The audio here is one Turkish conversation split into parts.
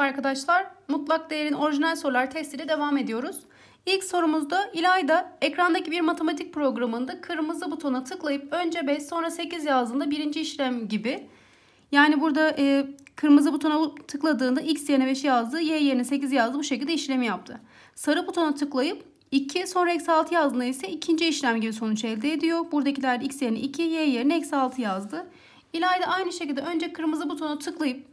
Merhaba arkadaşlar. Mutlak değerin orijinal sorular testiyle devam ediyoruz. İlk sorumuzda İlayda ekrandaki bir matematik programında kırmızı butona tıklayıp önce 5 sonra 8 yazdığında birinci işlem gibi. Yani burada e, kırmızı butona tıkladığında x yerine 5 yazdı, y yerine 8 yazdı bu şekilde işlemi yaptı. Sarı butona tıklayıp 2 sonra eksi 6 yazdığında ise ikinci işlem gibi sonuç elde ediyor. Buradakiler x yerine 2, y yerine eksi 6 yazdı. İlayda aynı şekilde önce kırmızı butona tıklayıp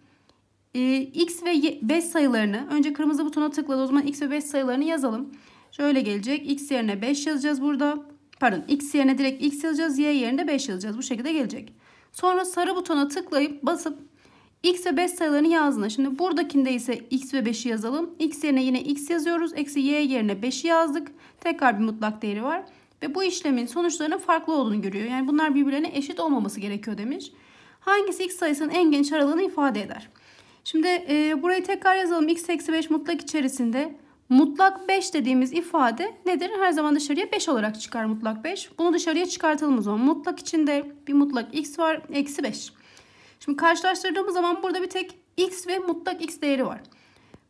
ee, x ve y, 5 sayılarını önce kırmızı butona tıkladı. O zaman x ve 5 sayılarını yazalım. Şöyle gelecek. x yerine 5 yazacağız burada. Pardon x yerine direkt x yazacağız. Y yerine 5 yazacağız. Bu şekilde gelecek. Sonra sarı butona tıklayıp basıp x ve 5 sayılarını yazdığında. Şimdi buradakinde ise x ve 5'i yazalım. x yerine yine x yazıyoruz. Eksi y yerine 5'i yazdık. Tekrar bir mutlak değeri var. Ve bu işlemin sonuçlarının farklı olduğunu görüyor. Yani bunlar birbirlerine eşit olmaması gerekiyor demiş. Hangisi x sayısının en geniş aralığını ifade eder? Şimdi e, burayı tekrar yazalım. X eksi 5 mutlak içerisinde. Mutlak 5 dediğimiz ifade nedir? Her zaman dışarıya 5 olarak çıkar mutlak 5. Bunu dışarıya çıkartalım o zaman. Mutlak içinde bir mutlak x var. Eksi 5. Şimdi karşılaştırdığımız zaman burada bir tek x ve mutlak x değeri var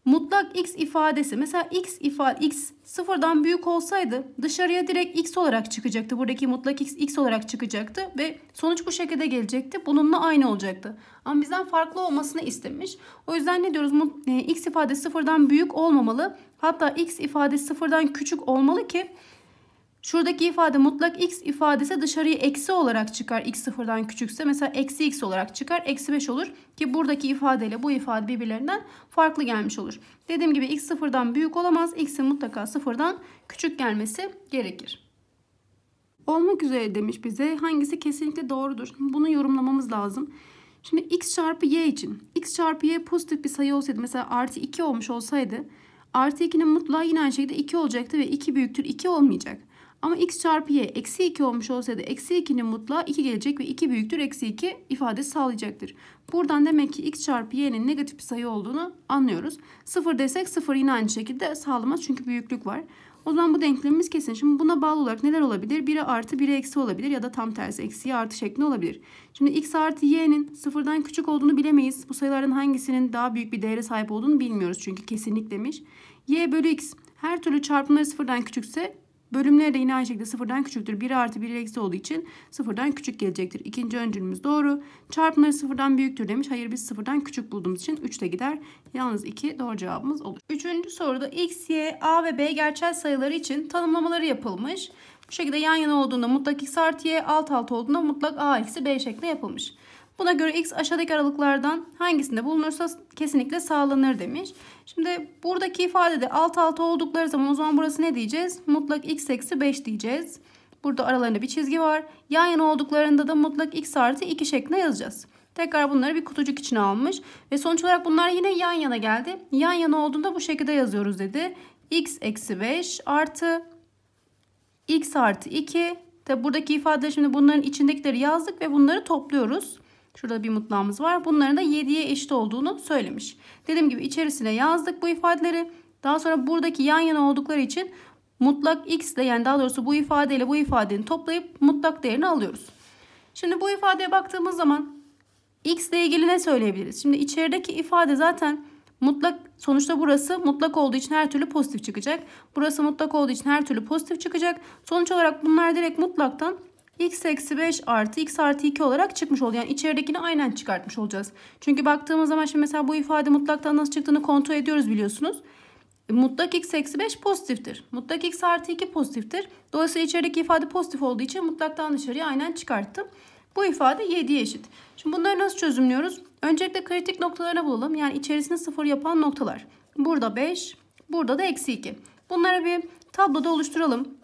mutlak x ifadesi mesela x ifade x sıfırdan büyük olsaydı dışarıya direkt x olarak çıkacaktı. Buradaki mutlak x x olarak çıkacaktı ve sonuç bu şekilde gelecekti. Bununla aynı olacaktı. Ama bizden farklı olmasını istemiş. O yüzden ne diyoruz? E, x ifadesi sıfırdan büyük olmamalı. Hatta x ifadesi sıfırdan küçük olmalı ki Şuradaki ifade mutlak x ifadesi dışarıya eksi olarak çıkar. x sıfırdan küçükse mesela eksi x olarak çıkar. Eksi 5 olur ki buradaki ifadeyle bu ifade birbirlerinden farklı gelmiş olur. Dediğim gibi x sıfırdan büyük olamaz. x'in mutlaka sıfırdan küçük gelmesi gerekir olmak üzere demiş bize. Hangisi kesinlikle doğrudur? Bunu yorumlamamız lazım. Şimdi x çarpı y için. x çarpı y pozitif bir sayı olsaydı mesela artı 2 olmuş olsaydı artı 2'nin mutlağı yine aynı şekilde 2 olacaktı ve 2 büyüktür 2 olmayacak. Ama x çarpı y eksi 2 olmuş olsaydı eksi 2'nin mutlağı 2 gelecek ve 2 büyüktür eksi 2 ifadesi sağlayacaktır. Buradan demek ki x çarpı y'nin negatif bir sayı olduğunu anlıyoruz. 0 desek 0 yine aynı şekilde sağlamaz çünkü büyüklük var. O zaman bu denklemimiz kesin. Şimdi buna bağlı olarak neler olabilir? 1'e artı 1'e eksi olabilir ya da tam tersi eksiye artı şeklinde olabilir. Şimdi x artı y'nin sıfırdan küçük olduğunu bilemeyiz. Bu sayıların hangisinin daha büyük bir değere sahip olduğunu bilmiyoruz çünkü kesinlik demiş. y bölü x her türlü çarpımları sıfırdan küçükse Bölümleri de yine aynı şekilde sıfırdan küçüktür. 1 artı 1 eksi olduğu için sıfırdan küçük gelecektir. İkinci öncülümüz doğru. Çarpımları sıfırdan büyüktür demiş. Hayır biz sıfırdan küçük bulduğumuz için 3 de gider. Yalnız 2 doğru cevabımız olur. Üçüncü soruda x, y, a ve b gerçel sayıları için tanımlamaları yapılmış. Bu şekilde yan yana olduğunda mutlak x artı y, alt alt olduğunda mutlak a eksi b şeklinde yapılmış. Buna göre x aşağıdaki aralıklardan hangisinde bulunursa kesinlikle sağlanır demiş. Şimdi buradaki ifadede alt alta oldukları zaman o zaman burası ne diyeceğiz? Mutlak x eksi 5 diyeceğiz. Burada aralarında bir çizgi var. Yan yana olduklarında da mutlak x artı 2 şeklinde yazacağız. Tekrar bunları bir kutucuk içine almış. Ve sonuç olarak bunlar yine yan yana geldi. Yan yana olduğunda bu şekilde yazıyoruz dedi. x eksi 5 artı x artı 2. Tabi buradaki ifade şimdi bunların içindekileri yazdık ve bunları topluyoruz. Şurada bir mutlağımız var. Bunların da 7'ye eşit olduğunu söylemiş. Dediğim gibi içerisine yazdık bu ifadeleri. Daha sonra buradaki yan yana oldukları için mutlak x ile yani daha doğrusu bu ifadeyle bu ifadenin toplayıp mutlak değerini alıyoruz. Şimdi bu ifadeye baktığımız zaman x ile ilgili ne söyleyebiliriz? Şimdi içerideki ifade zaten mutlak sonuçta burası mutlak olduğu için her türlü pozitif çıkacak. Burası mutlak olduğu için her türlü pozitif çıkacak. Sonuç olarak bunlar direkt mutlaktan x eksi 5 artı x artı 2 olarak çıkmış oldu. Yani içeridekini aynen çıkartmış olacağız. Çünkü baktığımız zaman şimdi mesela bu ifade mutlaktan nasıl çıktığını kontrol ediyoruz biliyorsunuz. E, mutlak x eksi 5 pozitiftir. Mutlak x artı 2 pozitiftir. Dolayısıyla içerideki ifade pozitif olduğu için mutlaktan dışarıya aynen çıkarttım. Bu ifade 7'ye eşit. Şimdi bunları nasıl çözümlüyoruz? Öncelikle kritik noktalarını bulalım. Yani içerisini sıfır yapan noktalar. Burada 5, burada da eksi 2. Bunları bir tabloda oluşturalım.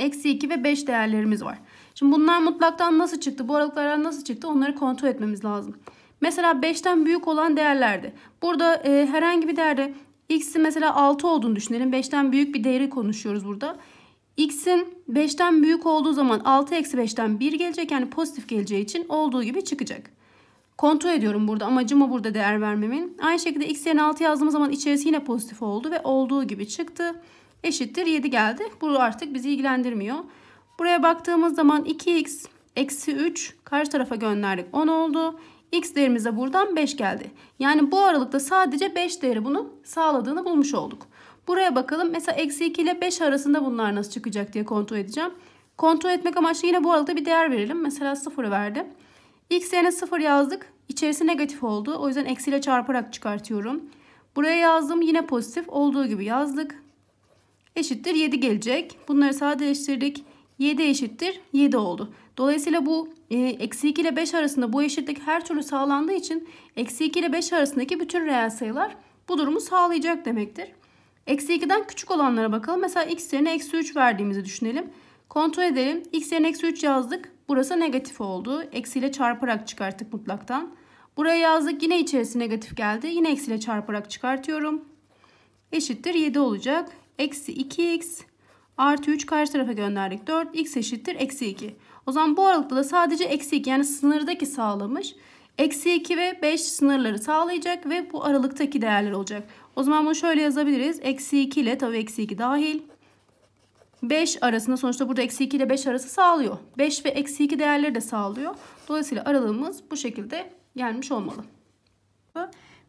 Eksi 2 ve 5 değerlerimiz var. Şimdi bunlar mutlaktan nasıl çıktı? Bu aralıklardan nasıl çıktı? Onları kontrol etmemiz lazım. Mesela 5'ten büyük olan değerlerdi. Burada e, herhangi bir değerde x'i mesela 6 olduğunu düşünelim. 5'ten büyük bir değeri konuşuyoruz burada. x'in 5'ten büyük olduğu zaman 6 eksi 5'ten 1 gelecek. Yani pozitif geleceği için olduğu gibi çıkacak. Kontrol ediyorum burada. Amacım o burada değer vermemin. Aynı şekilde x'in yerine 6 yazdığımız zaman içerisi yine pozitif oldu ve olduğu gibi çıktı eşittir 7 geldi. Bu artık bizi ilgilendirmiyor. Buraya baktığımız zaman 2x eksi 3 karşı tarafa gönderdik 10 oldu. X değerimize buradan 5 geldi. Yani bu aralıkta sadece 5 değeri bunu sağladığını bulmuş olduk. Buraya bakalım. Mesela eksi 2 ile 5 arasında bunlar nasıl çıkacak diye kontrol edeceğim. Kontrol etmek amaçlı yine bu aralıkta bir değer verelim. Mesela 0 verdi. X yerine 0 yazdık. İçerisi negatif oldu. O yüzden eksiyle çarparak çıkartıyorum. Buraya yazdım yine pozitif olduğu gibi yazdık eşittir 7 gelecek. Bunları sadeleştirdik. 7 eşittir 7 oldu. Dolayısıyla bu e, eksi 2 ile 5 arasında bu eşitlik her türlü sağlandığı için eksi 2 ile 5 arasındaki bütün reel sayılar bu durumu sağlayacak demektir. Eksi 2'den küçük olanlara bakalım. Mesela x yerine eksi 3 verdiğimizi düşünelim. Kontrol edelim. x yerine eksi 3 yazdık. Burası negatif oldu. Eksiyle çarparak çıkarttık mutlaktan. Buraya yazdık. Yine içerisi negatif geldi. Yine eksiyle çarparak çıkartıyorum. Eşittir 7 olacak. Eksi 2x artı 3 karşı tarafa gönderdik. 4 x eşittir eksi 2. O zaman bu aralıkta da sadece eksi 2 yani sınırdaki sağlamış. Eksi 2 ve 5 sınırları sağlayacak ve bu aralıktaki değerler olacak. O zaman bunu şöyle yazabiliriz. Eksi 2 ile tabii eksi 2 dahil. 5 arasında sonuçta burada eksi 2 ile 5 arası sağlıyor. 5 ve eksi 2 değerleri de sağlıyor. Dolayısıyla aralığımız bu şekilde gelmiş olmalı.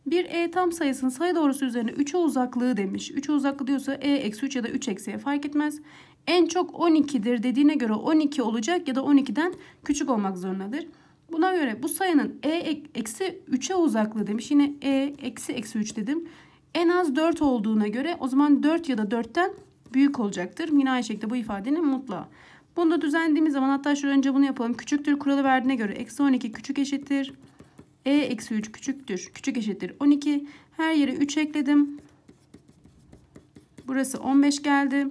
Bir e tam sayısının sayı doğrusu üzerine 3'e uzaklığı demiş. 3'e uzaklığı diyorsa e eksi 3 ya da 3 eksiye fark etmez. En çok 12'dir dediğine göre 12 olacak ya da 12'den küçük olmak zorundadır. Buna göre bu sayının e eksi 3'e uzaklığı demiş. Yine e eksi eksi 3 dedim. En az 4 olduğuna göre o zaman 4 ya da 4'ten büyük olacaktır. Yine aynı şekilde bu ifadenin mutlağı. Bunu da düzenlediğimiz zaman hatta şöyle önce bunu yapalım. Küçüktür kuralı verdiğine göre eksi 12 küçük eşittir e eksi 3 küçüktür. Küçük eşittir 12. Her yere 3 ekledim. Burası 15 geldi.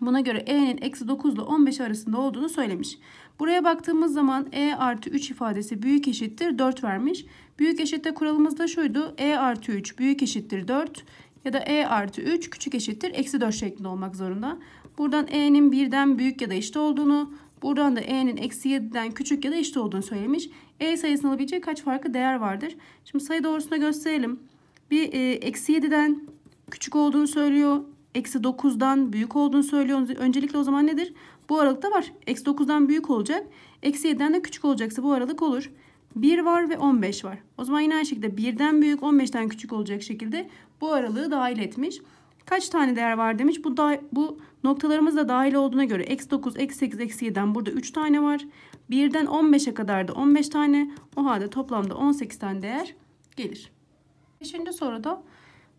Buna göre e'nin eksi 9 ile 15 arasında olduğunu söylemiş. Buraya baktığımız zaman e artı 3 ifadesi büyük eşittir 4 vermiş. Büyük eşitte kuralımız da şuydu. e artı 3 büyük eşittir 4 ya da e artı 3 küçük eşittir eksi 4 şeklinde olmak zorunda. Buradan e'nin birden büyük ya da eşit olduğunu Buradan da e'nin eksi 7'den küçük ya da eşit olduğunu söylemiş. E sayısının alabileceği kaç farklı değer vardır? Şimdi sayı doğrusuna gösterelim. Bir e, eksi 7'den küçük olduğunu söylüyor. Eksi 9'dan büyük olduğunu söylüyor. Öncelikle o zaman nedir? Bu aralıkta var. Eksi 9'dan büyük olacak. Eksi 7'den de küçük olacaksa bu aralık olur. 1 var ve 15 var. O zaman yine aynı şekilde 1'den büyük 15'ten küçük olacak şekilde bu aralığı dahil etmiş. Kaç tane değer var demiş. Bu, da, bu noktalarımız da dahil olduğuna göre eksi 9, eksi 8, eksi 7'den burada 3 tane var. 1'den 15'e kadar da 15 tane. O halde toplamda 18 tane değer gelir. Beşinci soruda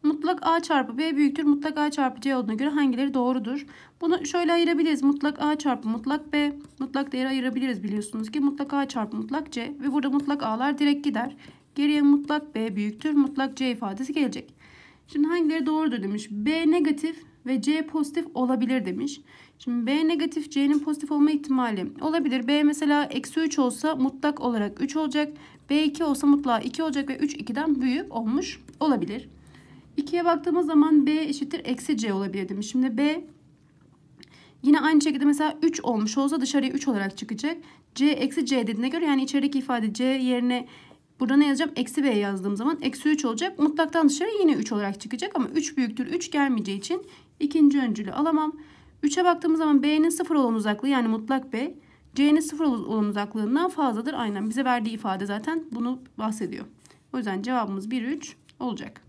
mutlak A çarpı B büyüktür. Mutlak A çarpı C olduğuna göre hangileri doğrudur? Bunu şöyle ayırabiliriz. Mutlak A çarpı mutlak B. Mutlak değeri ayırabiliriz biliyorsunuz ki. Mutlak A çarpı mutlak C. Ve burada mutlak A'lar direkt gider. Geriye mutlak B büyüktür. Mutlak C ifadesi gelecek. Şimdi hangileri doğrudur demiş. B negatif ve C pozitif olabilir demiş. Şimdi B negatif C'nin pozitif olma ihtimali olabilir. B mesela eksi 3 olsa mutlak olarak 3 olacak. B 2 olsa mutlaka 2 olacak ve 3 2'den büyük olmuş olabilir. 2'ye baktığımız zaman B eşittir eksi C olabilir demiş. Şimdi B yine aynı şekilde mesela 3 olmuş olsa dışarıya 3 olarak çıkacak. C eksi C dediğine göre yani içerideki ifade C yerine Burada ne yazacağım? Eksi b yazdığım zaman eksi 3 olacak. Mutlaktan dışarı yine 3 olarak çıkacak ama 3 büyüktür 3 gelmeyeceği için ikinci öncülü alamam. 3'e baktığımız zaman b'nin 0 olan uzaklığı yani mutlak b c'nin 0 olan uzaklığından fazladır. Aynen bize verdiği ifade zaten bunu bahsediyor. O yüzden cevabımız 1 3 olacak.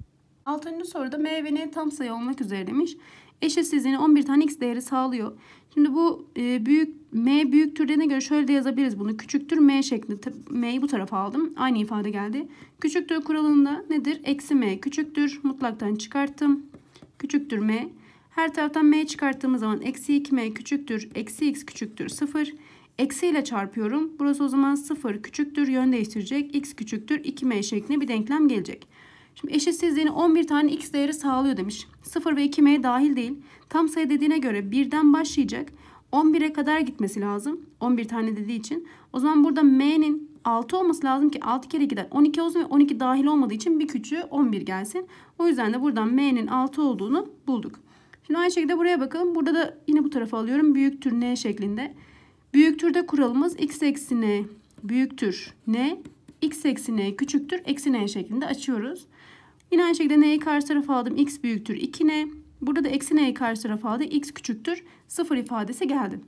6. soruda m ve n tam sayı olmak üzere demiş eşitsizliğine 11 tane x değeri sağlıyor. Şimdi bu e, büyük m büyüktür dediğine göre şöyle de yazabiliriz bunu. Küçüktür m şeklinde. M'yi bu tarafa aldım. Aynı ifade geldi. Küçüktür kuralında nedir? Eksi m küçüktür. Mutlaktan çıkarttım. Küçüktür m. Her taraftan m çıkarttığımız zaman eksi 2m küçüktür. Eksi x küçüktür 0. Eksi ile çarpıyorum. Burası o zaman 0 küçüktür. Yön değiştirecek. x küçüktür 2m şeklinde bir denklem gelecek. Şimdi eşitsizliğini 11 tane x değeri sağlıyor demiş. 0 ve 2m dahil değil. Tam sayı dediğine göre 1'den başlayacak. 11'e kadar gitmesi lazım. 11 tane dediği için. O zaman burada m'nin 6 olması lazım ki 6 kere 2'den 12 olsun ve 12 dahil olmadığı için bir küçüğü 11 gelsin. O yüzden de buradan m'nin 6 olduğunu bulduk. Şimdi aynı şekilde buraya bakalım. Burada da yine bu tarafa alıyorum. Büyüktür n şeklinde. Büyüktür de kuralımız x eksi n büyüktür n x eksi n küçüktür eksi n şeklinde açıyoruz. Yine aynı şekilde n'yi karşı tarafa aldım. x büyüktür 2n. Burada da eksi n'yi karşı tarafa aldı. x küçüktür 0 ifadesi geldi.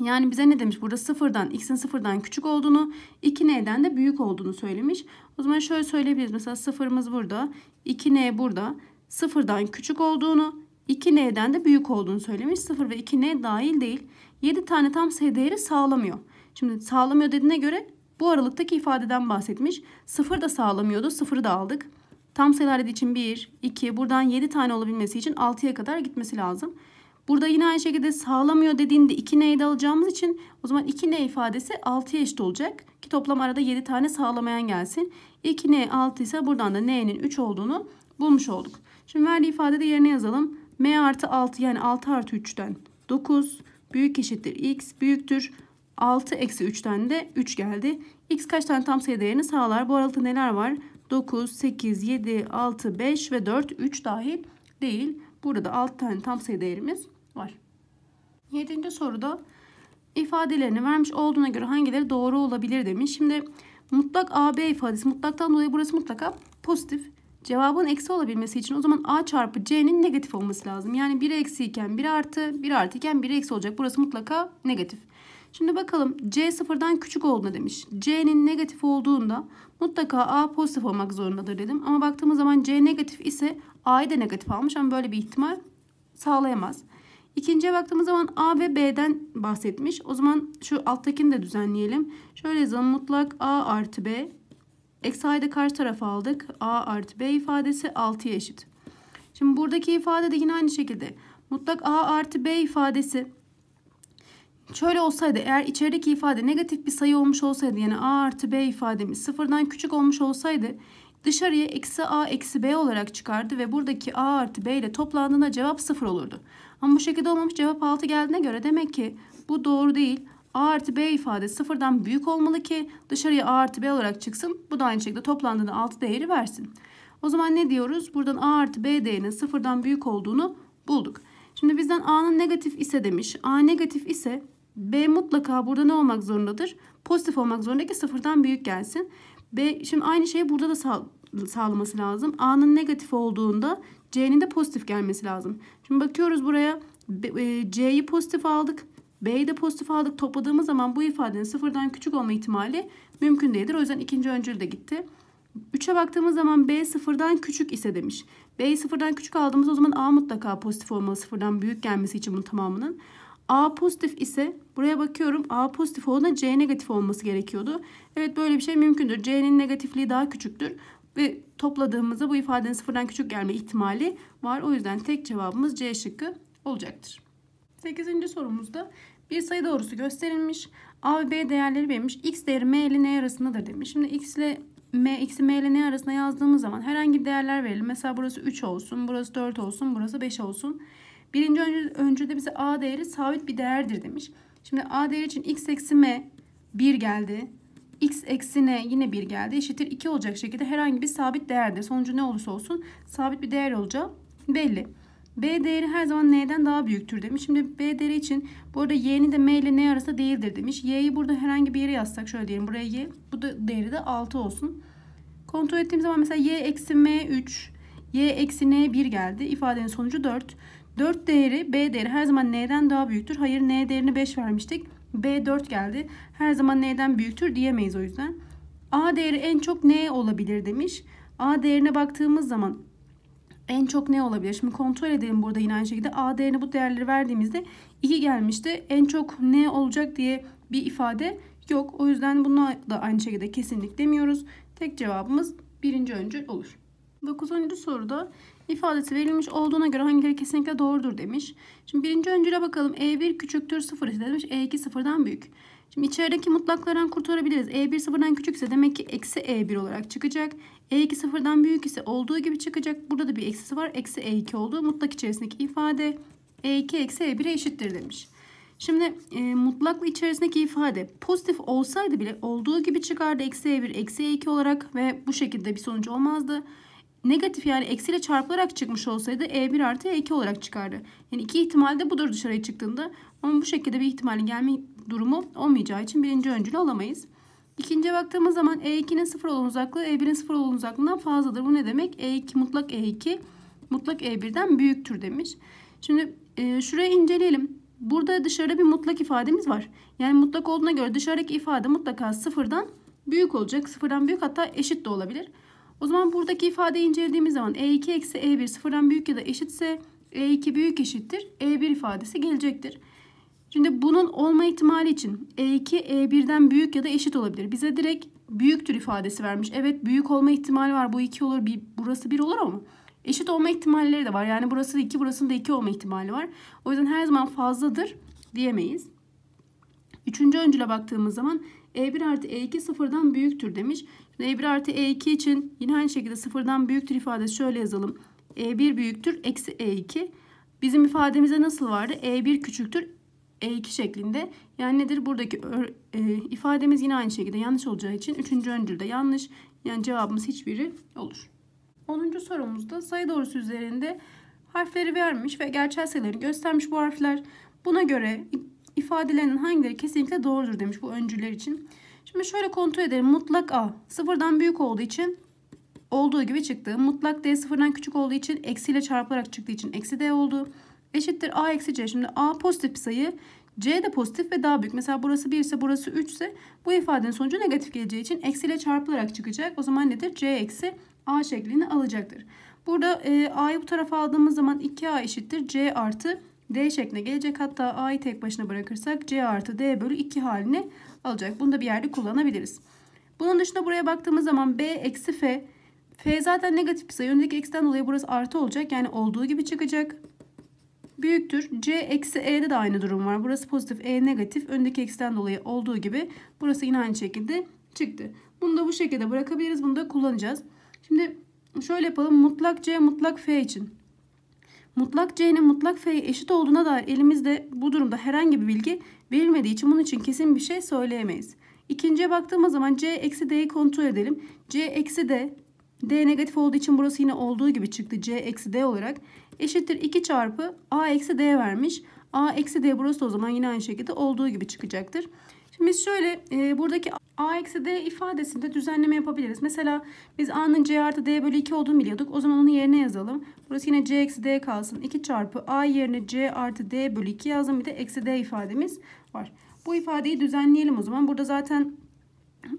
Yani bize ne demiş? Burada sıfırdan, x'in sıfırdan küçük olduğunu, 2n'den de büyük olduğunu söylemiş. O zaman şöyle söyleyebiliriz. Mesela sıfırımız burada, 2n burada. Sıfırdan küçük olduğunu, 2n'den de büyük olduğunu söylemiş. Sıfır ve 2n dahil değil. 7 tane tam sayı değeri sağlamıyor. Şimdi sağlamıyor dediğine göre bu aralıktaki ifadeden bahsetmiş. Sıfır da sağlamıyordu. sıfırı da aldık. Tam sayılar dediği için 1, 2, buradan 7 tane olabilmesi için 6'ya kadar gitmesi lazım. Burada yine aynı şekilde sağlamıyor dediğinde 2 neyi de alacağımız için o zaman 2 ne ifadesi 6'ya eşit olacak. Ki toplam arada 7 tane sağlamayan gelsin. 2 ne 6 ise buradan da n'nin 3 olduğunu bulmuş olduk. Şimdi verdiği de yerine yazalım. m artı 6 yani 6 artı 3'ten 9 büyük eşittir x büyüktür 6 eksi 3'ten de 3 geldi. x kaç tane tam sayı değerini sağlar? Bu aralıkta neler var? 9, 8, 7, 6, 5 ve 4 3 dahil değil. Burada 6 tane tam sayı değerimiz var. 7. soruda ifadelerini vermiş olduğuna göre hangileri doğru olabilir demiş. Şimdi mutlak AB ifadesi mutlaktan dolayı burası mutlaka pozitif. Cevabın eksi olabilmesi için o zaman A çarpı C'nin negatif olması lazım. Yani 1 eksiyken 1 artı, 1 artı iken 1 eksi olacak. Burası mutlaka negatif. Şimdi bakalım C sıfırdan küçük olduğunda demiş. C'nin negatif olduğunda mutlaka A pozitif olmak zorundadır dedim. Ama baktığımız zaman C negatif ise A'yı da negatif almış ama böyle bir ihtimal sağlayamaz. İkinciye baktığımız zaman A ve B'den bahsetmiş. O zaman şu alttakini de düzenleyelim. Şöyle yazalım mutlak A artı B. Eksi A'yı da karşı tarafa aldık. A artı B ifadesi 6'ya eşit. Şimdi buradaki ifade de yine aynı şekilde. Mutlak A artı B ifadesi Şöyle olsaydı eğer içerideki ifade negatif bir sayı olmuş olsaydı yani a artı b ifademiz sıfırdan küçük olmuş olsaydı dışarıya eksi a eksi b olarak çıkardı ve buradaki a artı b ile toplandığında cevap sıfır olurdu. Ama bu şekilde olmamış cevap 6 geldiğine göre demek ki bu doğru değil. A artı B ifade sıfırdan büyük olmalı ki dışarıya A artı B olarak çıksın. Bu da aynı şekilde toplandığında 6 değeri versin. O zaman ne diyoruz? Buradan A artı B değerinin sıfırdan büyük olduğunu bulduk. Şimdi bizden A'nın negatif ise demiş. A negatif ise B mutlaka burada ne olmak zorundadır? Pozitif olmak zorunda ki sıfırdan büyük gelsin. B, şimdi aynı şeyi burada da sağ, sağlaması lazım. A'nın negatif olduğunda C'nin de pozitif gelmesi lazım. Şimdi bakıyoruz buraya e, C'yi pozitif aldık. B'yi de pozitif aldık. Topladığımız zaman bu ifadenin sıfırdan küçük olma ihtimali mümkün değildir. O yüzden ikinci öncül de gitti. 3'e baktığımız zaman B sıfırdan küçük ise demiş. B'yi sıfırdan küçük aldığımız o zaman A mutlaka pozitif olmalı. Sıfırdan büyük gelmesi için bunun tamamının. A pozitif ise buraya bakıyorum A pozitif olana C negatif olması gerekiyordu. Evet böyle bir şey mümkündür. C'nin negatifliği daha küçüktür. Ve topladığımızda bu ifadenin sıfırdan küçük gelme ihtimali var. O yüzden tek cevabımız C şıkkı olacaktır. 8. sorumuzda bir sayı doğrusu gösterilmiş. A ve B değerleri verilmiş. X değeri M ile N arasındadır demiş. Şimdi X ile M, X'i M ile N arasında yazdığımız zaman herhangi bir değerler verelim. Mesela burası 3 olsun, burası 4 olsun, burası 5 olsun. Birinci öncülde bize a değeri sabit bir değerdir demiş. Şimdi a değeri için x eksi m 1 geldi. x eksi n yine 1 geldi. Eşittir 2 olacak şekilde herhangi bir sabit değerde Sonucu ne olursa olsun sabit bir değer olacağı belli. B değeri her zaman n'den daha büyüktür demiş. Şimdi B değeri için bu arada y'nin de m ile n arası değildir demiş. Y'yi burada herhangi bir yere yazsak şöyle diyelim. Buraya y bu da değeri de 6 olsun. Kontrol ettiğim zaman mesela y eksi m 3 y eksi n 1 geldi. İfadenin sonucu 4. 4 değeri B değeri her zaman N'den daha büyüktür. Hayır N değerini 5 vermiştik. B 4 geldi. Her zaman N'den büyüktür diyemeyiz o yüzden. A değeri en çok N olabilir demiş. A değerine baktığımız zaman en çok ne olabilir? Şimdi kontrol edelim burada yine aynı şekilde. A değerini bu değerleri verdiğimizde 2 gelmişti. En çok ne olacak diye bir ifade yok. O yüzden buna da aynı şekilde kesinlik demiyoruz. Tek cevabımız birinci öncül olur. 9. soruda ifadesi verilmiş olduğuna göre hangileri kesinlikle doğrudur demiş. Şimdi birinci öncüle bakalım. E1 küçüktür 0 ise demiş. E2 sıfırdan büyük. Şimdi içerideki mutlaklardan kurtarabiliriz. E1 sıfırdan küçükse demek ki eksi E1 olarak çıkacak. E2 sıfırdan büyük ise olduğu gibi çıkacak. Burada da bir eksisi var. Eksi E2 olduğu mutlak içerisindeki ifade E2 eksi E1'e eşittir demiş. Şimdi e, mutlaklı içerisindeki ifade pozitif olsaydı bile olduğu gibi çıkardı. Eksi E1 eksi E2 olarak ve bu şekilde bir sonuç olmazdı negatif yani eksiyle çarpılarak çıkmış olsaydı E1 artı E2 olarak çıkardı. Yani iki ihtimal de budur dışarıya çıktığında. Ama bu şekilde bir ihtimalin gelme durumu olmayacağı için birinci öncülü alamayız. İkinciye baktığımız zaman E2'nin sıfır olan uzaklığı E1'in sıfır olan uzaklığından fazladır. Bu ne demek? E2 mutlak E2 mutlak E1'den büyüktür demiş. Şimdi e, şuraya inceleyelim. Burada dışarıda bir mutlak ifademiz var. Yani mutlak olduğuna göre dışarıdaki ifade mutlaka sıfırdan büyük olacak. Sıfırdan büyük hatta eşit de olabilir. O zaman buradaki ifadeyi incelediğimiz zaman E2 eksi E1 sıfırdan büyük ya da eşitse E2 büyük eşittir. E1 ifadesi gelecektir. Şimdi bunun olma ihtimali için E2 E1'den büyük ya da eşit olabilir. Bize direkt büyüktür ifadesi vermiş. Evet büyük olma ihtimali var. Bu 2 olur. Bir, burası 1 olur ama eşit olma ihtimalleri de var. Yani burası da 2 burasının da 2 olma ihtimali var. O yüzden her zaman fazladır diyemeyiz. Üçüncü öncüle baktığımız zaman e1 artı E2 sıfırdan büyüktür demiş. E1 artı E2 için yine aynı şekilde sıfırdan büyüktür ifadesi şöyle yazalım. E1 büyüktür eksi E2. Bizim ifademize nasıl vardı? E1 küçüktür E2 şeklinde. Yani nedir? Buradaki e, ifademiz yine aynı şekilde yanlış olacağı için 3. öncülde yanlış. Yani cevabımız hiçbiri olur. 10. sorumuzda sayı doğrusu üzerinde harfleri vermiş ve gerçel sayıları göstermiş bu harfler. Buna göre ifadelerinin hangileri kesinlikle doğrudur demiş bu öncüler için. Şimdi şöyle kontrol edelim. Mutlak A sıfırdan büyük olduğu için olduğu gibi çıktı. Mutlak D sıfırdan küçük olduğu için eksiyle çarpılarak çıktığı için eksi D oldu. Eşittir A eksi C. Şimdi A pozitif bir sayı. C de pozitif ve daha büyük. Mesela burası 1 ise burası 3 ise bu ifadenin sonucu negatif geleceği için eksiyle çarpılarak çıkacak. O zaman nedir? C eksi A şeklini alacaktır. Burada e, A'yı bu tarafa aldığımız zaman 2A eşittir. C artı D şekline gelecek. Hatta A'yı tek başına bırakırsak C artı D bölü 2 halini alacak. Bunu da bir yerde kullanabiliriz. Bunun dışında buraya baktığımız zaman B eksi F. F zaten negatif ise yönündeki eksiden dolayı burası artı olacak. Yani olduğu gibi çıkacak. Büyüktür. C eksi E'de de aynı durum var. Burası pozitif E negatif. Öndeki eksiden dolayı olduğu gibi burası yine aynı şekilde çıktı. Bunu da bu şekilde bırakabiliriz. Bunu da kullanacağız. Şimdi şöyle yapalım. Mutlak C mutlak F için mutlak c'nin mutlak f'ye eşit olduğuna dair elimizde bu durumda herhangi bir bilgi verilmediği için bunun için kesin bir şey söyleyemeyiz. İkinciye baktığımız zaman c eksi d'yi kontrol edelim. c eksi d, d negatif olduğu için burası yine olduğu gibi çıktı c eksi d olarak. Eşittir 2 çarpı a eksi d vermiş. a eksi d burası o zaman yine aynı şekilde olduğu gibi çıkacaktır. Şimdi biz şöyle e, buradaki a eksi d ifadesinde düzenleme yapabiliriz. Mesela biz a'nın c artı d bölü 2 olduğunu biliyorduk. O zaman onun yerine yazalım. Burası yine c eksi d kalsın. 2 çarpı a yerine c artı d bölü 2 yazdım. Bir de eksi d ifademiz var. Bu ifadeyi düzenleyelim o zaman. Burada zaten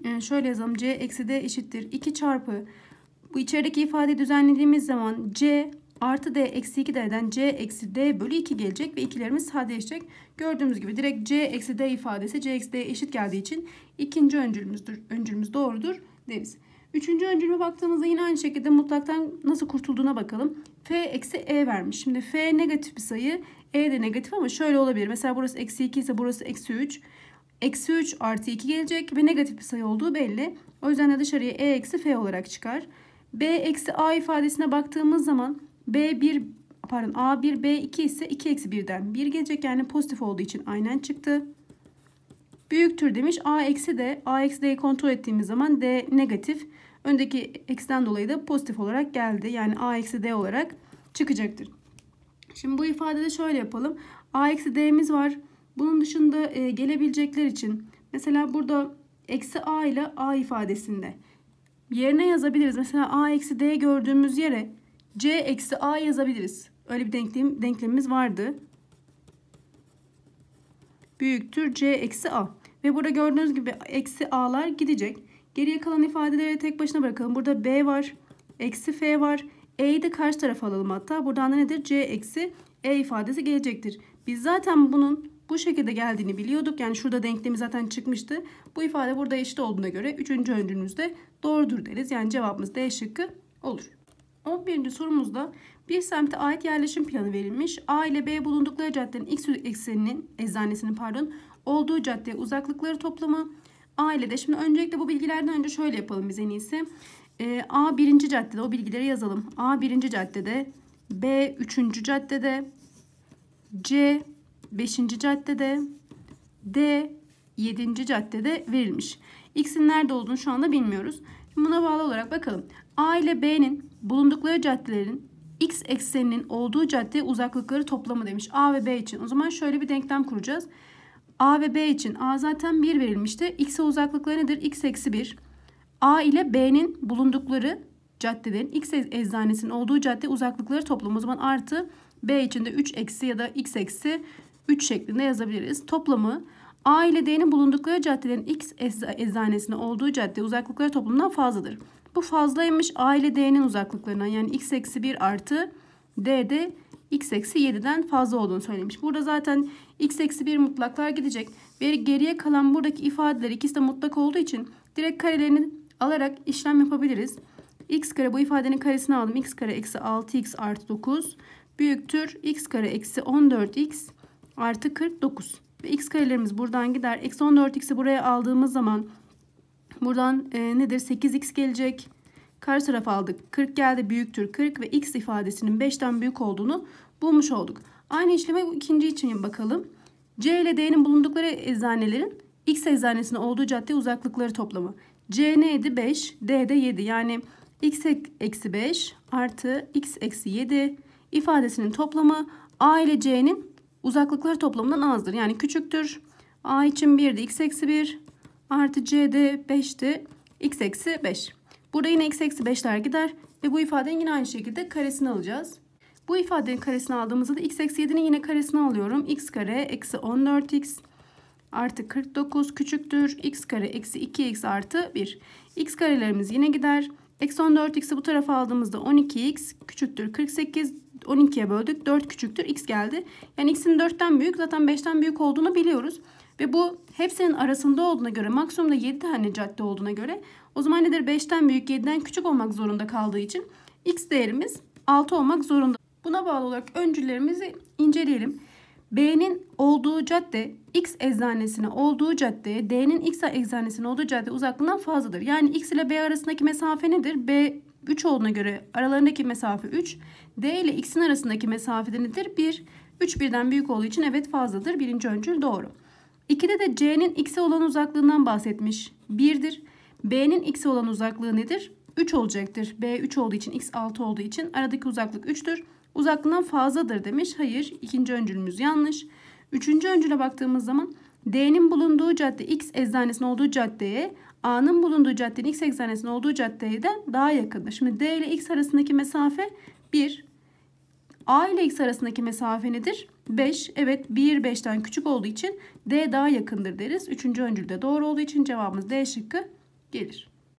e, şöyle yazalım. c eksi d eşittir. 2 çarpı bu içerideki ifadeyi düzenlediğimiz zaman c artı d eksi 2d'den c eksi d bölü 2 gelecek ve ikilerimiz sadeleşecek. Gördüğümüz gibi direkt c eksi d ifadesi c eksi d eşit geldiği için ikinci öncülümüzdür, öncülümüz doğrudur deriz. Üçüncü öncülüme baktığımızda yine aynı şekilde mutlaktan nasıl kurtulduğuna bakalım. f eksi e vermiş. Şimdi f negatif bir sayı, e de negatif ama şöyle olabilir. Mesela burası eksi 2 ise burası eksi 3. Eksi 3 artı 2 gelecek ve negatif bir sayı olduğu belli. O yüzden de dışarıya e eksi f olarak çıkar. b eksi a ifadesine baktığımız zaman B1 pardon A1 B2 ise 2 eksi 1'den 1 gelecek yani pozitif olduğu için aynen çıktı. Büyüktür demiş. A eksi de A eksi D'yi kontrol ettiğimiz zaman D negatif. Öndeki eksiden dolayı da pozitif olarak geldi. Yani A eksi D olarak çıkacaktır. Şimdi bu ifadede şöyle yapalım. A eksi D'miz var. Bunun dışında e, gelebilecekler için mesela burada eksi A ile A ifadesinde yerine yazabiliriz. Mesela A eksi D gördüğümüz yere C eksi A yazabiliriz. Öyle bir denklem, denklemimiz vardı. Büyüktür C eksi A. Ve burada gördüğünüz gibi eksi A'lar gidecek. Geriye kalan ifadeleri tek başına bırakalım. Burada B var. Eksi F var. E'yi de karşı tarafa alalım hatta. Buradan da nedir? C eksi E ifadesi gelecektir. Biz zaten bunun bu şekilde geldiğini biliyorduk. Yani şurada denklemi zaten çıkmıştı. Bu ifade burada eşit olduğuna göre 3. öncülümüz de doğrudur deriz. Yani cevabımız D şıkkı olur. 11. sorumuzda bir semte ait yerleşim planı verilmiş. A ile B bulundukları caddenin x ekseninin, eczanesinin pardon, olduğu caddeye uzaklıkları toplama. A ile de şimdi öncelikle bu bilgilerden önce şöyle yapalım biz en iyisi. E, A birinci caddede o bilgileri yazalım. A birinci caddede, B üçüncü caddede, C beşinci caddede, D 7. caddede verilmiş. X'in nerede olduğunu şu anda bilmiyoruz. Buna bağlı olarak bakalım. A ile B'nin bulundukları caddelerin x ekseninin olduğu cadde uzaklıkları toplamı demiş. A ve B için. O zaman şöyle bir denklem kuracağız. A ve B için A zaten 1 verilmişti. X'e uzaklıkları nedir? X eksi 1. A ile B'nin bulundukları caddelerin X eczanesinin olduğu cadde uzaklıkları toplamı. O zaman artı B için de 3 eksi ya da X eksi 3 şeklinde yazabiliriz. Toplamı A ile D'nin bulundukları caddelerin X eczanesine olduğu cadde uzaklıkları toplamından fazladır. Bu fazlaymış A ile D'nin uzaklıklarından yani X eksi 1 artı D'de X eksi 7'den fazla olduğunu söylemiş. Burada zaten X eksi 1 mutlaklar gidecek. Ve geriye kalan buradaki ifadeler ikisi de mutlak olduğu için direkt karelerini alarak işlem yapabiliriz. X kare bu ifadenin karesini aldım. X kare eksi 6X artı 9 büyüktür. X kare eksi 14X artı 49 ve x karelerimiz buradan gider. Eksi 14x'i buraya aldığımız zaman buradan e, nedir? 8x gelecek. Karşı taraf aldık. 40 geldi büyüktür 40 ve x ifadesinin 5'ten büyük olduğunu bulmuş olduk. Aynı işleme ikinci için bakalım. C ile D'nin bulundukları eczanelerin X eczanesine olduğu cadde uzaklıkları toplamı. C neydi? 5, D de 7. Yani X eksi 5 artı X eksi 7 ifadesinin toplamı A ile C'nin uzaklıkları toplamından azdır. Yani küçüktür. A için 1'di x eksi 1 artı c'de 5'ti x eksi 5. Burada yine x eksi 5'ler gider ve bu ifadenin yine aynı şekilde karesini alacağız. Bu ifadenin karesini aldığımızda da x eksi 7'nin yine karesini alıyorum. x kare eksi 14x artı 49 küçüktür. x kare eksi 2x artı 1. x karelerimiz yine gider. Eksi 14 x'i bu tarafa aldığımızda 12x küçüktür 48. 12'ye böldük. 4 küçüktür. X geldi. Yani x'in 4'ten büyük zaten 5'ten büyük olduğunu biliyoruz. Ve bu hepsinin arasında olduğuna göre maksimumda 7 tane cadde olduğuna göre o zaman nedir? 5'ten büyük 7'den küçük olmak zorunda kaldığı için x değerimiz 6 olmak zorunda. Buna bağlı olarak öncüllerimizi inceleyelim. B'nin olduğu cadde X eczanesine olduğu caddeye D'nin X eczanesine olduğu cadde uzaklığından fazladır. Yani X ile B arasındaki mesafe nedir? B 3 olduğuna göre aralarındaki mesafe 3. D ile X'in arasındaki mesafe nedir? 1. 3 birden büyük olduğu için evet fazladır. Birinci öncül doğru. 2'de de C'nin X'e olan uzaklığından bahsetmiş. 1'dir. B'nin X'e olan uzaklığı nedir? 3 olacaktır. B 3 olduğu için X 6 olduğu için aradaki uzaklık 3'tür uzaklığından fazladır demiş. Hayır ikinci öncülümüz yanlış. Üçüncü öncüle baktığımız zaman D'nin bulunduğu cadde X eczanesinin olduğu caddeye A'nın bulunduğu caddenin X eczanesinin olduğu caddeye de daha yakındır. Şimdi D ile X arasındaki mesafe 1. A ile X arasındaki mesafe nedir? 5. Evet 1 5'ten küçük olduğu için D daha yakındır deriz. Üçüncü öncül de doğru olduğu için cevabımız D şıkkı gelir.